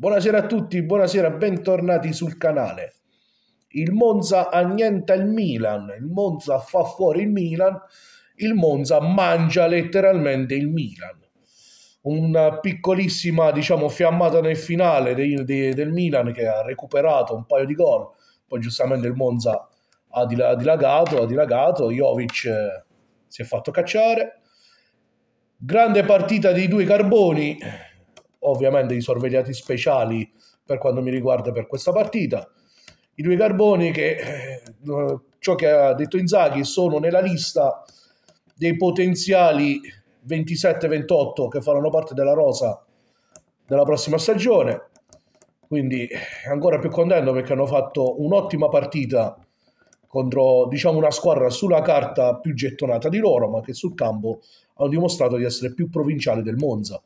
Buonasera a tutti, buonasera, bentornati sul canale. Il Monza annienta il Milan, il Monza fa fuori il Milan, il Monza mangia letteralmente il Milan. Una piccolissima, diciamo, fiammata nel finale de, de, del Milan che ha recuperato un paio di gol, poi giustamente il Monza ha dilagato, ha dilagato, Jovic eh, si è fatto cacciare. Grande partita dei due carboni, ovviamente i sorvegliati speciali per quanto mi riguarda per questa partita. I due Carboni che, eh, ciò che ha detto Inzaghi, sono nella lista dei potenziali 27-28 che faranno parte della rosa della prossima stagione. Quindi ancora più contento perché hanno fatto un'ottima partita contro diciamo, una squadra sulla carta più gettonata di loro, ma che sul campo hanno dimostrato di essere più provinciali del Monza.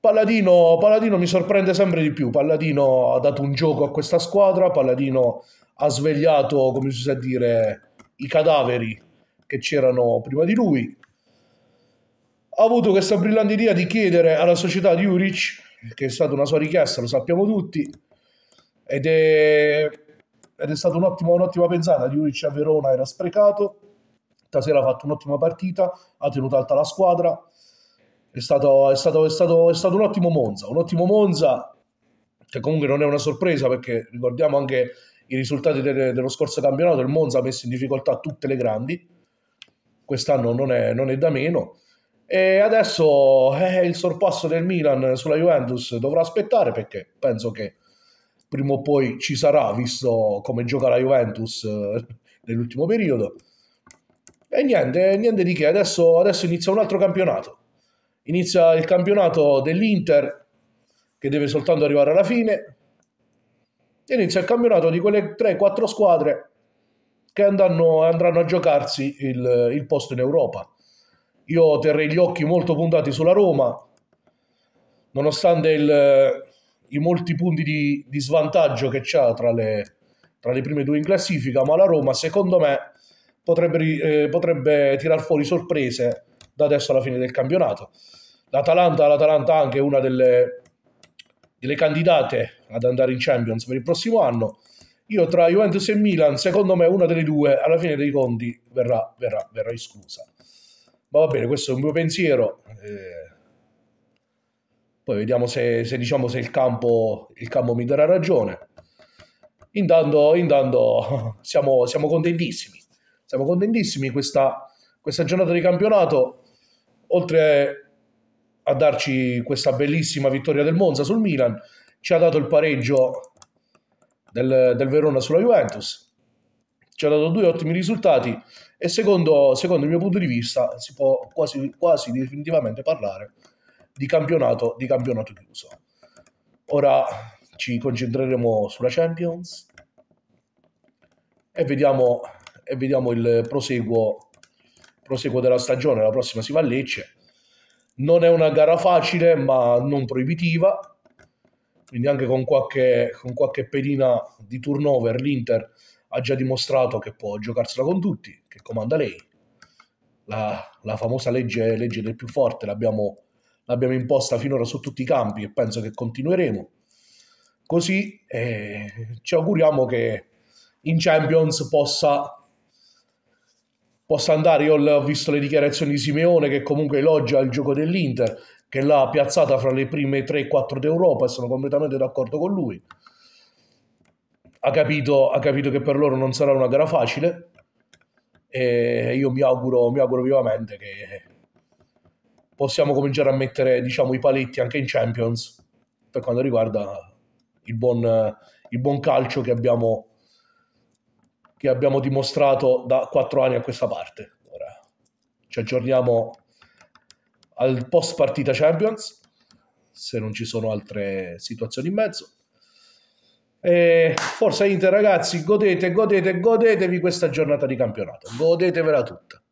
Palladino, Palladino mi sorprende sempre di più. Palladino ha dato un gioco a questa squadra. Palladino ha svegliato, come si sa dire, i cadaveri che c'erano prima di lui. Ha avuto questa brillante idea di chiedere alla società di Uric, che è stata una sua richiesta, lo sappiamo tutti, ed è, ed è stata un'ottima, un'ottima pensata. Di Uric a Verona era sprecato. Stasera ha fatto un'ottima partita, ha tenuto alta la squadra è stato, è, stato, è, stato, è stato, un ottimo Monza, un ottimo Monza che comunque non è una sorpresa perché ricordiamo anche i risultati de dello scorso campionato, il Monza ha messo in difficoltà tutte le grandi, quest'anno non, non è, da meno e adesso eh, il sorpasso del Milan sulla Juventus dovrà aspettare perché penso che prima o poi ci sarà visto come gioca la Juventus eh, nell'ultimo periodo e niente, niente di che, adesso, adesso inizia un altro campionato Inizia il campionato dell'Inter, che deve soltanto arrivare alla fine. inizia il campionato di quelle 3-4 squadre che andranno, andranno a giocarsi il, il posto in Europa. Io terrei gli occhi molto puntati sulla Roma, nonostante il, i molti punti di, di svantaggio che c'ha tra le, tra le prime due in classifica, ma la Roma secondo me potrebbe, eh, potrebbe tirar fuori sorprese da adesso alla fine del campionato l'Atalanta, l'Atalanta anche è una delle, delle candidate ad andare in Champions per il prossimo anno. Io tra Juventus e Milan, secondo me una delle due, alla fine dei conti, verrà, verrà, verrà esclusa. Ma va bene, questo è un mio pensiero. Eh, poi vediamo se, se, diciamo, se il, campo, il campo mi darà ragione. Intanto, intanto siamo, siamo, contentissimi. Siamo contentissimi questa, questa giornata di campionato. Oltre a darci questa bellissima vittoria del Monza sul Milan, ci ha dato il pareggio del, del Verona sulla Juventus, ci ha dato due ottimi risultati e secondo, secondo il mio punto di vista si può quasi, quasi definitivamente parlare di campionato, di campionato chiuso. Ora ci concentreremo sulla Champions e vediamo, e vediamo il proseguo, proseguo della stagione. La prossima si va a Lecce non è una gara facile, ma non proibitiva, quindi anche con qualche, con qualche pedina di turnover l'Inter ha già dimostrato che può giocarsela con tutti, che comanda lei. La, la famosa legge, legge, del più forte l'abbiamo, l'abbiamo imposta finora su tutti i campi e penso che continueremo. Così eh, ci auguriamo che in Champions possa possa andare. Io ho visto le dichiarazioni di Simeone che comunque elogia il gioco dell'Inter, che l'ha piazzata fra le prime 3-4 d'Europa e sono completamente d'accordo con lui. Ha capito, ha capito che per loro non sarà una gara facile e io mi auguro, mi auguro vivamente che possiamo cominciare a mettere diciamo, i paletti anche in Champions per quanto riguarda il buon, il buon calcio che abbiamo che abbiamo dimostrato da quattro anni a questa parte. Ora ci aggiorniamo al post partita Champions, se non ci sono altre situazioni in mezzo. E forza Inter, ragazzi, godete, godete, godetevi questa giornata di campionato, godetevela tutta.